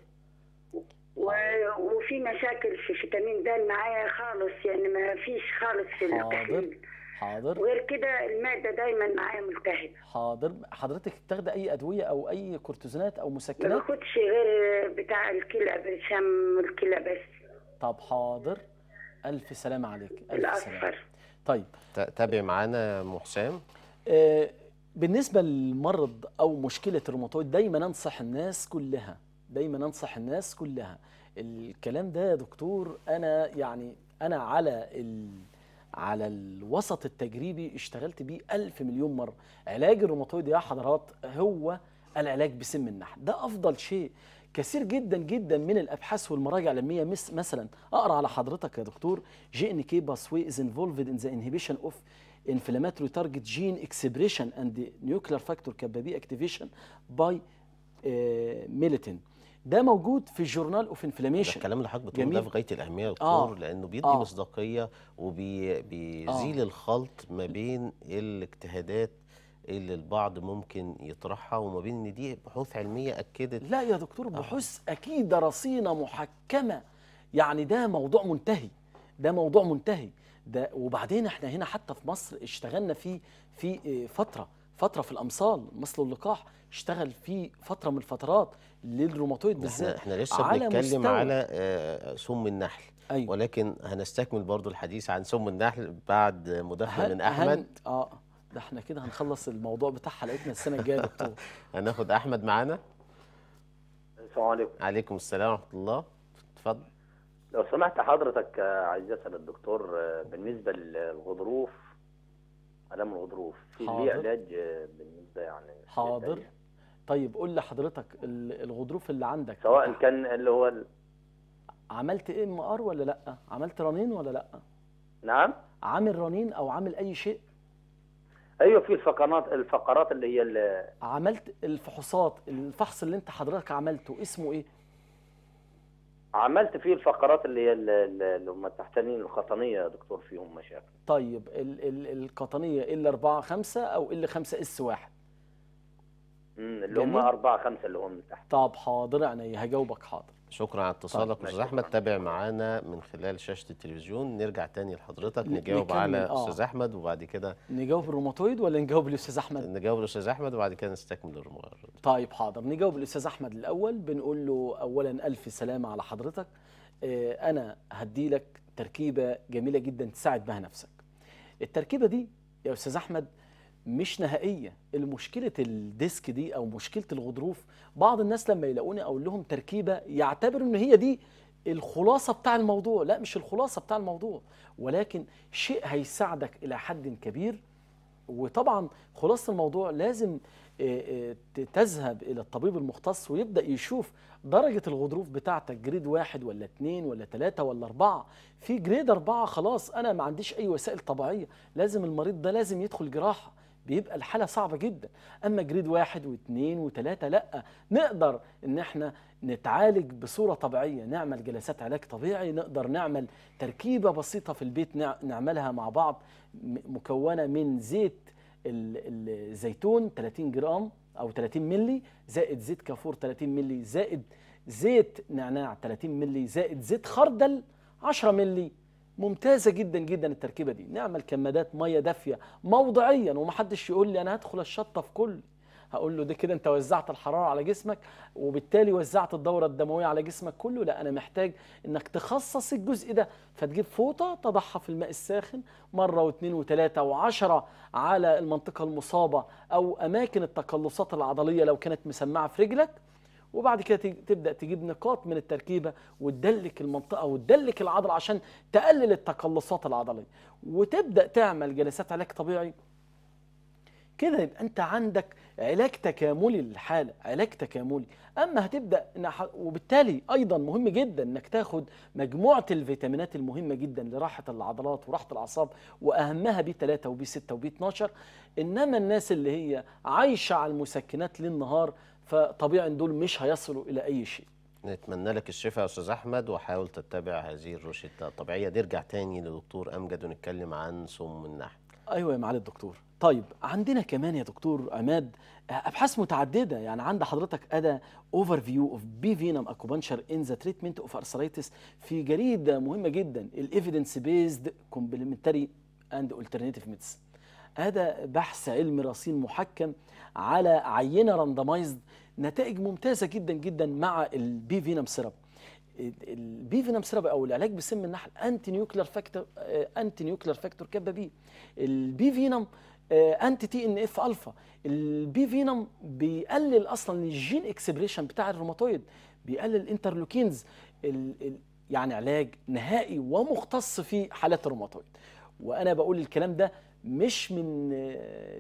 وفي مشاكل في فيتامين د معايا خالص يعني ما فيش خالص في التحليل حاضر وغير كده الماده دايما معايا ملتهبه حاضر حضرتك بتاخدي اي ادويه او اي كورتيزونات او مسكنات ما باخدش غير بتاع الكلى بشم الكلى بس طب حاضر الف سلامه عليك الف الأصفر. سلامه طيب تابعي معانا ام حسام آه بالنسبه للمرض او مشكله الروماتويد دايما انصح الناس كلها دايما انصح الناس كلها الكلام ده يا دكتور انا يعني انا على ال... على الوسط التجريبي اشتغلت بيه ألف مليون مرة علاج الروماتويد يا حضرات هو العلاج بسم النحل ده أفضل شيء كثير جدا جدا من الابحاث والمراجع العلميه مثلا اقرا على حضرتك يا دكتور جي ان كي باسوي از انفولفد ان ذا انهبيشن اوف انفلاماتوري تارجت جين اكسبريشن اند نيوكلير فاكتور كبابي اكتيفيشن باي by uh, ده موجود في الجورنال اوف انفلاميشن الكلام اللي حضرتك بتقوله ده في غايه الاهميه يا دكتور آه. لانه بيدي آه. مصداقيه وبيزيل آه. الخلط ما بين الاجتهادات اللي البعض ممكن يطرحها وما بين ان دي بحوث علميه اكدت لا يا دكتور آه. بحوث آه. اكيد رصينه محكمه يعني ده موضوع منتهي ده موضوع منتهي ده وبعدين احنا هنا حتى في مصر اشتغلنا فيه في آه، فتره فتره في الامصال مصل اللقاح اشتغل في فتره من الفترات للروماتويد بالذات احنا لسه بنتكلم على آه، سم النحل أيوة. ولكن هنستكمل برضو الحديث عن سم النحل بعد مداخله من احمد هن... اه ده احنا كده هنخلص الموضوع بتاع حلقتنا السنه الجايه يا دكتور هناخد احمد معانا السلام عليكم عليكم السلام ورحمه الله اتفضل لو سمحت حضرتك آه، عايز اسال الدكتور آه، بالنسبه للغضروف الام الغضروف في ليه علاج بالنسبه يعني حاضر طيب قول لحضرتك الغضروف اللي عندك سواء كان اللي هو ال... عملت ايه ام ار ولا لا عملت رنين ولا لا نعم عامل رنين او عامل اي شيء ايوه في الفقرات الفقرات اللي هي اللي... عملت الفحوصات الفحص اللي انت حضرتك عملته اسمه ايه عملت فيه الفقرات اللي هي اللي هم التحتانيين القطنيه يا دكتور فيهم مشاكل طيب القطنيه ال 4 5 او ال 5 اس 1 اللي هم أربعة خمسة اللي هم تحت طب حاضر عينيا هجاوبك حاضر شكرا على اتصالك طيب، استاذ احمد تابع معانا من خلال شاشه التلفزيون نرجع تاني لحضرتك نجاوب على آه. استاذ آه. احمد وبعد كده نجاوب الروماتويد ولا نجاوب الاستاذ احمد نجاوب الاستاذ احمد وبعد كده نستكمل الروماتويد طيب حاضر نجاوب الاستاذ احمد الاول بنقول له اولا الف سلامه على حضرتك آه انا هدي لك تركيبه جميله جدا تساعد بها نفسك التركيبه دي يا استاذ احمد مش نهائيه المشكله الديسك دي او مشكله الغضروف بعض الناس لما يلاقوني اقول لهم تركيبه يعتبروا ان هي دي الخلاصه بتاع الموضوع لا مش الخلاصه بتاع الموضوع ولكن شيء هيساعدك الى حد كبير وطبعا خلاصه الموضوع لازم آه، آه، تذهب الى الطبيب المختص ويبدا يشوف درجه الغضروف بتاعتك جريد واحد ولا اتنين ولا تلاته ولا اربعه في جريد اربعه خلاص انا ما عنديش اي وسائل طبيعيه لازم المريض ده لازم يدخل جراحه بيبقى الحالة صعبة جدا أما جريد واحد واثنين وثلاثة لأ نقدر إن احنا نتعالج بصورة طبيعية نعمل جلسات علاج طبيعي نقدر نعمل تركيبة بسيطة في البيت نعملها مع بعض مكونة من زيت الزيتون 30 جرام أو 30 ملي زائد زيت كافور 30 ملي زائد زيت نعناع 30 ملي زائد زيت خردل 10 ملي ممتازه جدا جدا التركيبه دي نعمل كمادات ميه دافيه موضعيا ومحدش يقول لي انا هدخل الشطف كل هقول له ده كده انت وزعت الحراره على جسمك وبالتالي وزعت الدوره الدمويه على جسمك كله لا انا محتاج انك تخصص الجزء ده فتجيب فوطه تضعها في الماء الساخن مره واثنين وثلاثه وعشره على المنطقه المصابه او اماكن التقلصات العضليه لو كانت مسمعه في رجلك وبعد كده تبدا تجيب نقاط من التركيبه وتدلك المنطقه وتدلك العضله عشان تقلل التقلصات العضليه وتبدا تعمل جلسات علاج طبيعي كده يبقى انت عندك علاج تكاملي للحاله علاج تكاملي اما هتبدا وبالتالي ايضا مهم جدا انك تاخد مجموعه الفيتامينات المهمه جدا لراحه العضلات وراحه الاعصاب واهمها بي 3 وبي 6 وبي 12 انما الناس اللي هي عايشه على المسكنات للنهار فطبيعي ان دول مش هيصلوا الى اي شيء نتمنى لك الشفاء يا استاذ احمد وحاول تتبع هذه الروشته الطبيعيه نرجع تاني لدكتور امجد ونتكلم عن سم النحل ايوه يا معالي الدكتور طيب عندنا كمان يا دكتور عماد ابحاث متعدده يعني عند حضرتك ادا اوفر فيو اوف بي فينم اكوبنشر ان ذا تريتمنت اوف ارثرايتس في جريده مهمه جدا الايفيدنس بيزد كومبلمنتري اند الترناتيف ميديسن هذا بحث علمي رصين محكم على عينه راندمايزد نتائج ممتازه جدا جدا مع البي فينم سيرب البي فينم سيرب او العلاج بسم النحل انتي نيوكلير فاكتور انتي نيوكلير فاكتور كابا بي البي فينم انتي تي ان اف الفا البي فينم بيقلل اصلا الجين اكسبريشن بتاع الروماتويد بيقلل الانترلوكينز يعني علاج نهائي ومختص في حالات الروماتويد وانا بقول الكلام ده مش من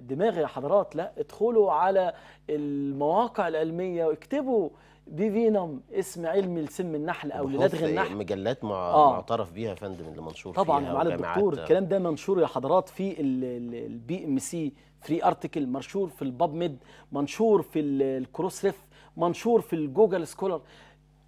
دماغي يا حضرات لا ادخلوا على المواقع العلميه واكتبوا فينوم اسم علمي لسم النحل او لدغ النحل مجلات مع آه. معترف بيها يا فندم اللي منشور طبعا فيها طبعا الدكتور الكلام ده منشور يا حضرات في البي ام سي فري ارتكل منشور في الباب ميد منشور في الكروس ريف منشور في الجوجل سكولر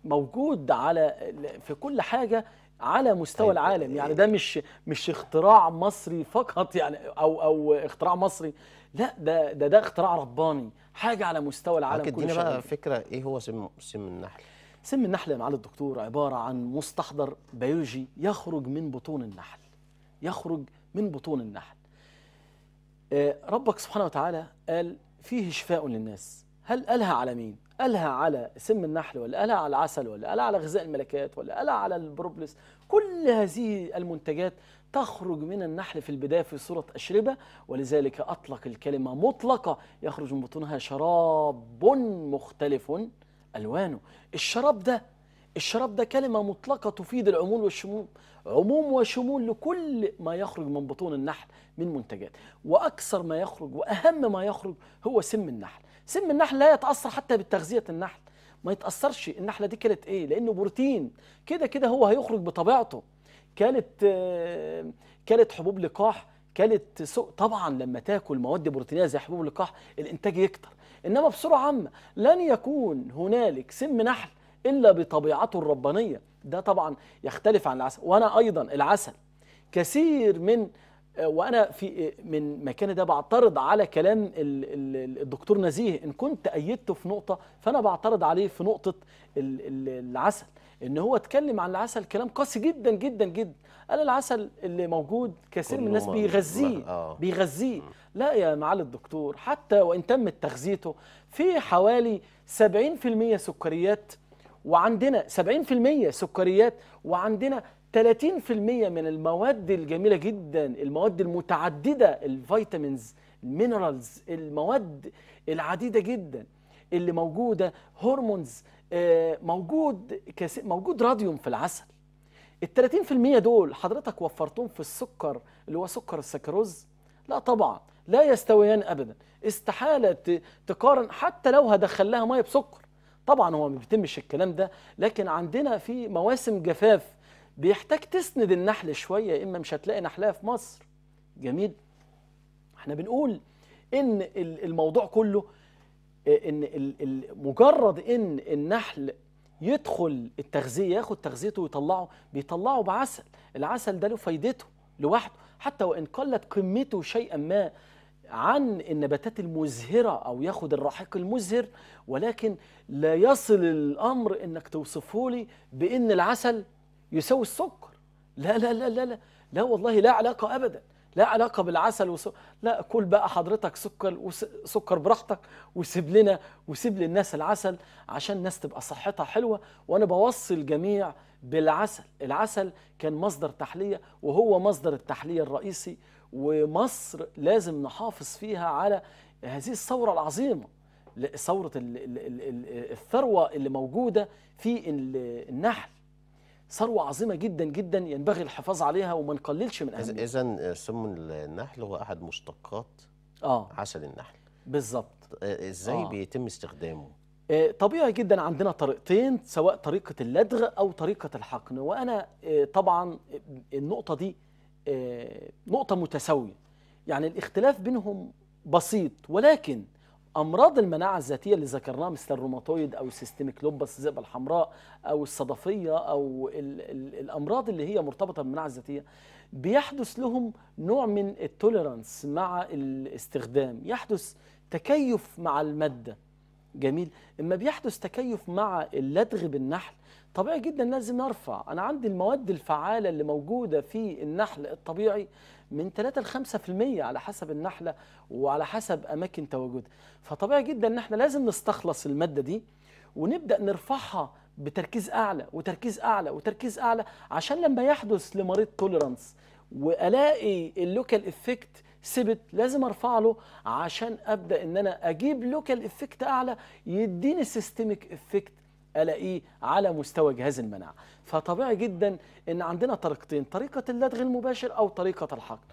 موجود على في كل حاجه على مستوى طيب. العالم يعني إيه. ده مش مش اختراع مصري فقط يعني او او اختراع مصري لا ده ده ده اختراع رباني حاجه على مستوى العالم كله ادينا بقى فكره ايه هو سم سم النحل سم النحل يا معالي الدكتور عباره عن مستحضر بيولوجي يخرج من بطون النحل يخرج من بطون النحل آه، ربك سبحانه وتعالى قال فيه شفاء للناس هل قالها على مين قالها على سم النحل ولا قالها على العسل ولا قالها على غذاء الملكات ولا قالها على البروبلس كل هذه المنتجات تخرج من النحل في البداية في صورة أشربة ولذلك أطلق الكلمة مطلقة يخرج من بطونها شراب مختلف ألوانه الشراب ده الشراب ده كلمة مطلقة تفيد العموم والشمول عموم وشمول لكل ما يخرج من بطون النحل من منتجات وأكثر ما يخرج وأهم ما يخرج هو سم النحل سم النحل لا يتاثر حتى بالتغذيه النحل ما يتاثرش النحله دي كلت ايه لانه بروتين كده كده هو هيخرج بطبيعته كلت آه، كلت حبوب لقاح كلت سوق طبعا لما تاكل مواد بروتينيه زي حبوب اللقاح الانتاج يكتر انما بصوره عامه لن يكون هنالك سم نحل الا بطبيعته الربانيه ده طبعا يختلف عن العسل وانا ايضا العسل كثير من وانا في من مكاني ده بعترض على كلام الدكتور نزيه ان كنت ايدته في نقطه فانا بعترض عليه في نقطه العسل ان هو اتكلم عن العسل كلام قاسي جدا جدا جدا قال العسل اللي موجود كثير من الناس بيغذيه آه. بيغذيه لا يا معالي الدكتور حتى وان تمت تغذيته في حوالي 70% سكريات وعندنا 70% سكريات وعندنا 30% من المواد الجميلة جدا المواد المتعددة الفيتامينز المينرالز المواد العديدة جدا اللي موجودة هرمونز آه، موجود موجود راديوم في العسل ال 30% دول حضرتك وفرتهم في السكر اللي هو سكر السكروز لا طبعا لا يستويان ابدا استحاله تقارن حتى لو هدخل لها ميه بسكر طبعا هو ما بيتمش الكلام ده لكن عندنا في مواسم جفاف بيحتاج تسند النحل شويه يا اما مش هتلاقي نحلها في مصر جميل احنا بنقول ان الموضوع كله آه، ان مجرد ان النحل يدخل التغذيه ياخد تغذيته ويطلعه بيطلعه بعسل العسل ده له فايدته لوحده حتى وان قلت قيمته شيئا ما عن النباتات المزهرة أو ياخد الرحيق المزهر ولكن لا يصل الأمر أنك توصفه لي بأن العسل يساوي السكر لا لا لا لا لا, لا والله لا علاقة أبدا لا علاقة بالعسل وسو... لا كل بقى حضرتك سكر وسكر براحتك وسيب لنا وسيب للناس العسل عشان الناس تبقى صحتها حلوة وأنا بوصي الجميع بالعسل العسل كان مصدر تحلية وهو مصدر التحلية الرئيسي ومصر لازم نحافظ فيها على هذه الثورة العظيمة ثورة الثروة اللي موجودة في النحل ثروة عظيمة جدا جدا ينبغي الحفاظ عليها وما نقللش من أهميتها إذا آه، سم النحل هو أحد مشتقات آه. عسل النحل بالظبط آه، إزاي آه. بيتم استخدامه؟ آه، طبيعي جدا عندنا طريقتين سواء طريقة اللدغ أو طريقة الحقن وأنا طبعا النقطة دي نقطة متساوية يعني الاختلاف بينهم بسيط ولكن امراض المناعه الذاتيه اللي ذكرناها مثل الروماتويد او السيستميك لوبس الذئبه الحمراء او الصدفيه او الـ الـ الامراض اللي هي مرتبطه بالمناعه الذاتيه بيحدث لهم نوع من التوليرانس مع الاستخدام يحدث تكيف مع الماده جميل اما بيحدث تكيف مع اللدغ بالنحل طبيعي جدا لازم ارفع انا عندي المواد الفعاله اللي موجوده في النحل الطبيعي من 3 ل 5% على حسب النحله وعلى حسب اماكن تواجدها فطبيعي جدا ان احنا لازم نستخلص الماده دي ونبدا نرفعها بتركيز اعلى وتركيز اعلى وتركيز اعلى عشان لما يحدث لمريض توليرانس والاقي اللوكال افكت ثبت لازم ارفع له عشان ابدا ان انا اجيب لوكال افكت اعلى يديني سيستميك افكت الاقيه على مستوى جهاز المناعه فطبيعي جدا ان عندنا طريقتين طريقه اللدغ المباشر او طريقه الحقن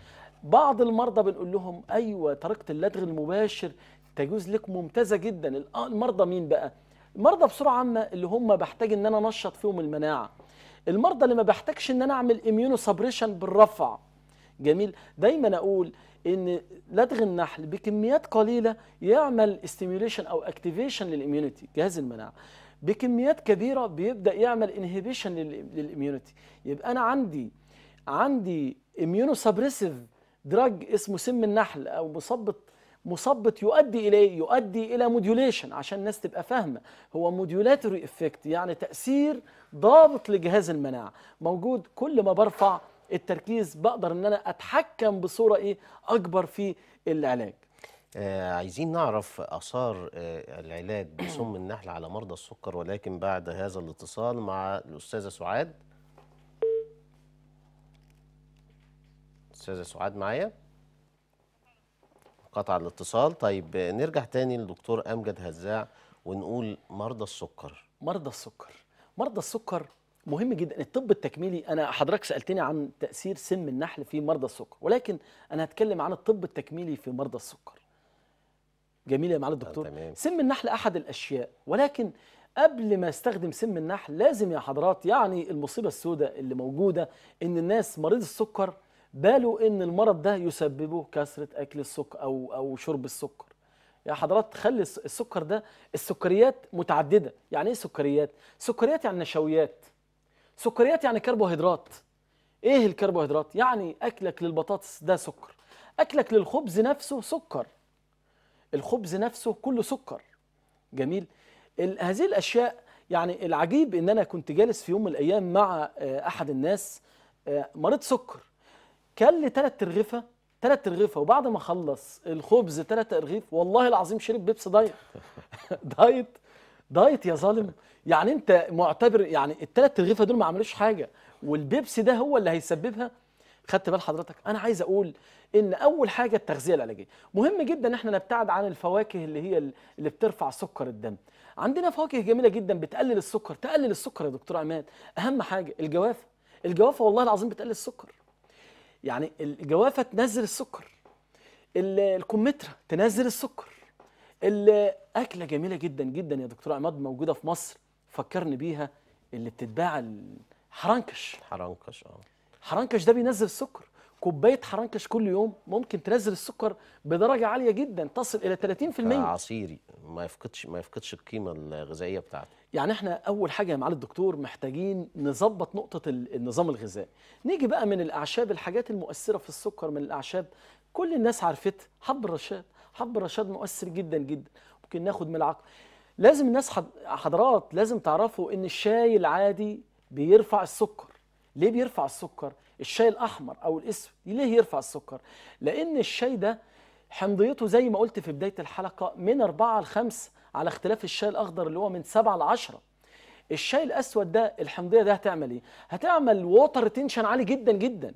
بعض المرضى بنقول لهم ايوه طريقه اللدغ المباشر تجوز لك ممتازه جدا آه، المرضى مين بقى المرضى بسرعه عامه اللي هم بحتاج ان انا انشط فيهم المناعه المرضى اللي ما بحتاجش ان انا اعمل اميونو سبريشن بالرفع جميل دايما اقول ان لدغ النحل بكميات قليله يعمل استيميوليشن او اكتيفيشن للاميونيتي جهاز المناعه بكميات كبيره بيبدا يعمل انهبيشن للاميونيتي يبقى انا عندي عندي اميونو سبريسيف دراج اسمه سم النحل او مثبط مثبط يؤدي الى يؤدي الى موديوليشن عشان الناس تبقى فاهمه هو موديولاتوري افكت يعني تاثير ضابط لجهاز المناعه موجود كل ما برفع التركيز بقدر ان انا اتحكم بصوره ايه اكبر في العلاج آه عايزين نعرف آثار آه العلاج بسم النحل على مرضى السكر ولكن بعد هذا الاتصال مع الأستاذة سعاد أستاذة سعاد معايا قطع الاتصال طيب نرجع تاني للدكتور أمجد هزاع ونقول مرضى السكر مرضى السكر مرضى السكر مهم جدا الطب التكميلي انا حضرتك سالتني عن تاثير سم النحل في مرضى السكر ولكن انا هتكلم عن الطب التكميلي في مرضى السكر جميل يا معالي آه، الدكتور تمام. سم النحل احد الاشياء ولكن قبل ما استخدم سم النحل لازم يا حضرات يعني المصيبه السوداء اللي موجوده ان الناس مريض السكر بالوا ان المرض ده يسببه كثره اكل السكر او او شرب السكر يا حضرات خلي السكر ده السكريات متعدده يعني ايه سكريات سكريات يعني نشويات سكريات يعني كربوهيدرات ايه الكربوهيدرات يعني اكلك للبطاطس ده سكر اكلك للخبز نفسه سكر الخبز نفسه كله سكر جميل هذه الأشياء يعني العجيب ان انا كنت جالس في يوم من الايام مع آه، احد الناس آه، مريض سكر كل لي ثلاث ترغيفه ثلاث ترغيفه وبعد ما خلص الخبز ثلاث ترغيف والله العظيم شرب بيبسي دايت دايت دايت يا ظالم يعني انت معتبر يعني الثلاث ترغيفه دول ما عملوش حاجه والبيبسي ده هو اللي هيسببها خدت بال حضرتك انا عايز اقول ان اول حاجه التغذيه العلاجيه مهم جدا ان احنا نبتعد عن الفواكه اللي هي اللي بترفع سكر الدم عندنا فواكه جميله جدا بتقلل السكر تقلل السكر يا دكتور عماد اهم حاجه الجوافه الجوافه والله العظيم بتقلل السكر يعني الجوافه تنزل السكر الكمثرى تنزل السكر اكله جميله جدا جدا يا دكتور عماد موجوده في مصر فكرني بيها اللي بتتباع الحرنكش حرنكش اه حرنكش ده بينزل السكر كوبايه حرنكش كل يوم ممكن تنزل السكر بدرجه عاليه جدا تصل الى 30% عصيري ما يفقدش ما يفقدش القيمه الغذائيه بتاعته يعني احنا اول حاجه يا معالي الدكتور محتاجين نظبط نقطه النظام الغذائي نيجي بقى من الاعشاب الحاجات المؤثره في السكر من الاعشاب كل الناس عرفت حب الرشاد حب الرشاد مؤثر جدا جدا ممكن ناخد ملعقه لازم الناس حضرات لازم تعرفوا ان الشاي العادي بيرفع السكر ليه بيرفع السكر الشاي الاحمر او الاسود ليه يرفع السكر لان الشاي ده حمضيته زي ما قلت في بدايه الحلقه من 4 ل 5 على اختلاف الشاي الاخضر اللي هو من 7 ل 10 الشاي الاسود ده الحمضيه ده هتعمل ايه هتعمل ووتر ريتنشن عالي جدا جدا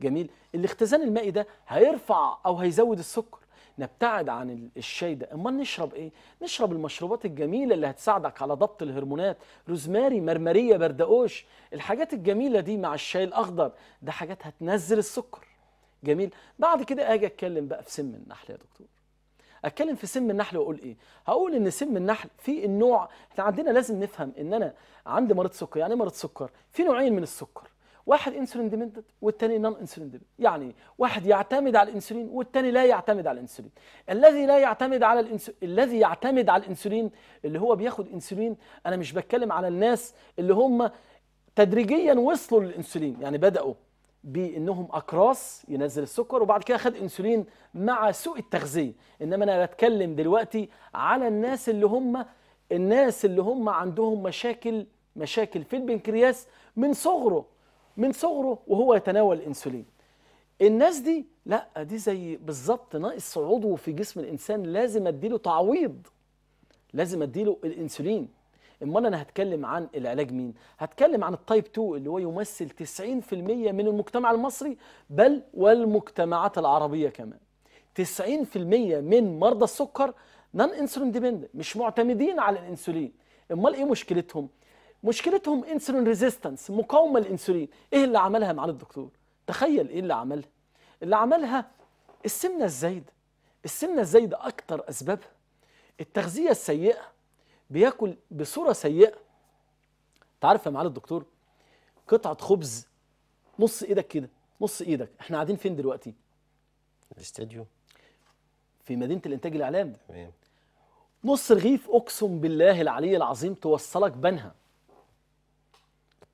جميل الاختزان المائي ده هيرفع او هيزود السكر نبتعد عن الشاي ده امال نشرب ايه نشرب المشروبات الجميله اللي هتساعدك على ضبط الهرمونات روزماري مرمريه بردقوش الحاجات الجميله دي مع الشاي الاخضر ده حاجات هتنزل السكر جميل بعد كده اجي اتكلم بقى في سم النحل يا دكتور اتكلم في سم النحل واقول ايه هقول ان سم النحل في النوع احنا عندنا لازم نفهم ان انا عندي مريض سكر يعني إيه مريض سكر في نوعين من السكر واحد انسولين ديبندنت والثاني نون انسولين ديبندنت يعني واحد يعتمد على الانسولين والثاني لا يعتمد على الانسولين الذي لا يعتمد على الانسولين الذي يعتمد على الانسولين اللي هو بياخد انسولين انا مش بتكلم على الناس اللي هم تدريجيا وصلوا للانسولين يعني بداوا بانهم اقراص ينزل السكر وبعد كده خد انسولين مع سوء التغذيه انما انا بتكلم دلوقتي على الناس اللي هم الناس اللي هم عندهم مشاكل مشاكل في البنكرياس من صغره من صغره وهو يتناول الانسولين الناس دي لا دي زي بالظبط ناقص عضو في جسم الانسان لازم اديله تعويض لازم اديله الانسولين امال انا هتكلم عن العلاج مين هتكلم عن التايب 2 اللي هو يمثل 90% من المجتمع المصري بل والمجتمعات العربيه كمان 90% من مرضى السكر نان انسولين ديبند مش معتمدين على الانسولين امال ايه مشكلتهم مشكلتهم انسولين ريزيستنس مقاومه للانسولين ايه اللي عملها معالي الدكتور تخيل ايه اللي عملها اللي عملها السمنه الزايده السمنه الزايده اكتر اسبابها التغذيه السيئه بياكل بصوره سيئه تعرف يا معالي الدكتور قطعه خبز نص ايدك كده نص ايدك احنا قاعدين فين دلوقتي الاستوديو في مدينه الانتاج الاعلامي تمام نص رغيف اقسم بالله العلي العظيم توصلك بنها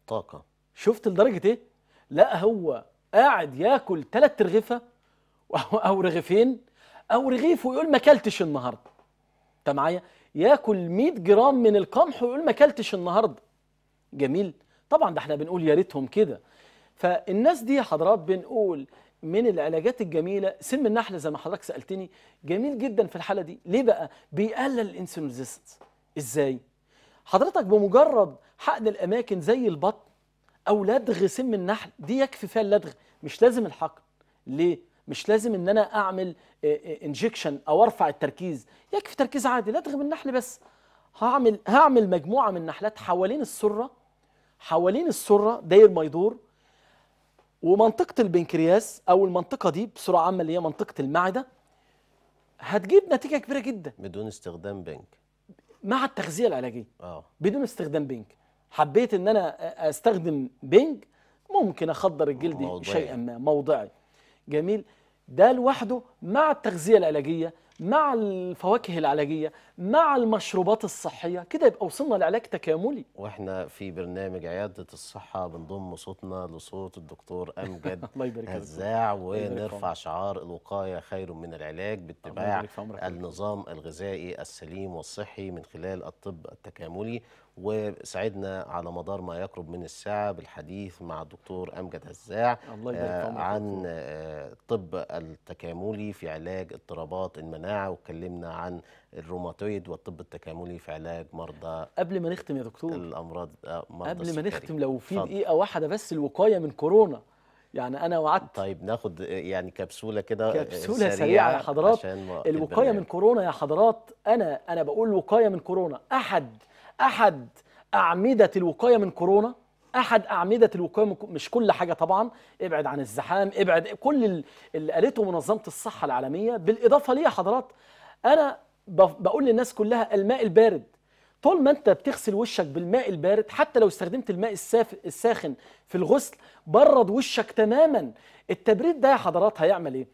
طاقه شفت لدرجه ايه لا هو قاعد ياكل ثلاث رغيفه او رغيفين او رغيف ويقول ما اكلتش النهارده انت معايا ياكل 100 جرام من القمح ويقول ما اكلتش النهارده جميل طبعا ده احنا بنقول يا ريتهم كده فالناس دي حضرات بنقول من العلاجات الجميله سم النحله زي ما حضرتك سالتني جميل جدا في الحاله دي ليه بقى بيقلل الانسولين ريزيستنس ازاي حضرتك بمجرد حقن الاماكن زي البطن او لدغ سم النحل دي يكفي فيها اللدغ مش لازم الحقن ليه مش لازم ان انا اعمل انجكشن آه، آه، او ارفع التركيز يكفي تركيز عادي لدغ بالنحل بس هعمل هعمل مجموعه من النحلات حوالين السره حوالين السره داير ما يدور ومنطقه البنكرياس او المنطقه دي بصوره عامه اللي هي منطقه المعده هتجيب نتيجه كبيره جدا بدون استخدام بنك مع التغذيه العلاجيه أوه. بدون استخدام بنج حبيت ان انا استخدم بنج ممكن اخضر الجلد شيئا ما موضعي جميل ده لوحده مع التغذيه العلاجيه مع الفواكه العلاجيه مع المشروبات الصحيه كده يبقى وصلنا لعلاج تكاملي واحنا في برنامج عياده الصحه بنضم صوتنا لصوت الدكتور امجد هزاع ونرفع شعار الوقايه خير من العلاج باتباع النظام الغذائي السليم والصحي من خلال الطب التكاملي وسعدنا على مدار ما يقرب من الساعة بالحديث مع الدكتور أمجد هزاع الله آه عن الطب آه، التكاملي في علاج اضطرابات المناعة المناعه واتكلمنا عن الروماتويد والطب التكاملي في علاج مرضى قبل ما نختم يا دكتور الامراض آه، مرضى قبل السكري. ما نختم لو في دقيقه واحده بس الوقايه من كورونا يعني انا وعدت طيب ناخد آه، يعني كبسوله كده آه، كبسوله سريعه, سريعة يا حضرات الوقايه من يعني. كورونا يا حضرات انا انا بقول وقايه من كورونا احد احد اعمده الوقايه من كورونا احد اعمده الوقايه مش كل حاجه طبعا ابعد عن الزحام ابعد كل اللي قالته منظمه الصحه العالميه بالاضافه ليه يا حضرات انا بقول للناس كلها الماء البارد طول ما انت بتغسل وشك بالماء البارد حتى لو استخدمت الماء الساف الساخن في الغسل برد وشك تماما التبريد ده يا حضرات هيعمل ايه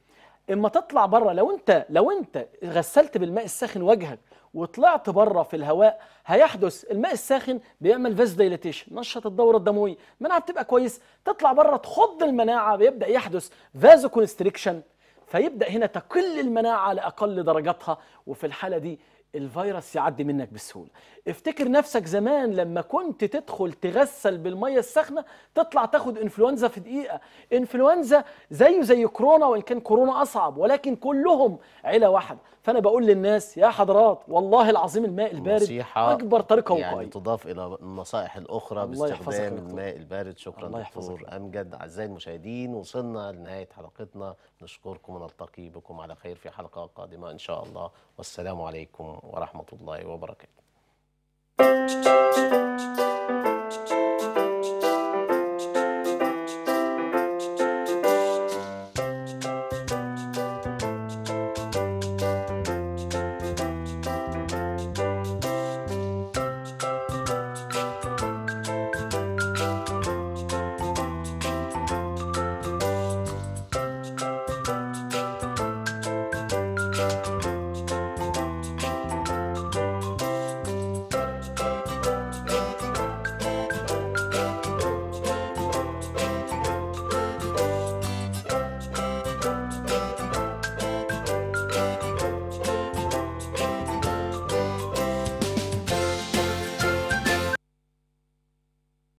اما تطلع بره لو انت لو انت غسلت بالماء الساخن وجهك وطلعت بره في الهواء هيحدث الماء الساخن بيعمل فاز دايليتيشن نشط الدوره الدمويه المناعه بتبقى كويس تطلع بره تخض المناعه بيبدا يحدث فاز كونستريكشن فيبدا هنا تقل المناعه لاقل درجاتها وفي الحاله دي الفيروس يعدي منك بسهوله افتكر نفسك زمان لما كنت تدخل تغسل بالميه السخنه تطلع تاخد انفلونزا في دقيقه انفلونزا زيه زي كورونا وان كان كورونا اصعب ولكن كلهم عيله واحده فانا بقول للناس يا حضرات والله العظيم الماء البارد اكبر طريقه وقائيه يعني تضاف الى النصائح الاخرى باستخدام الماء البارد شكرا دكتور امجد اعزائي المشاهدين وصلنا لنهايه حلقتنا نشكركم ونلتقي بكم على خير في حلقة قادمة إن شاء الله والسلام عليكم ورحمة الله وبركاته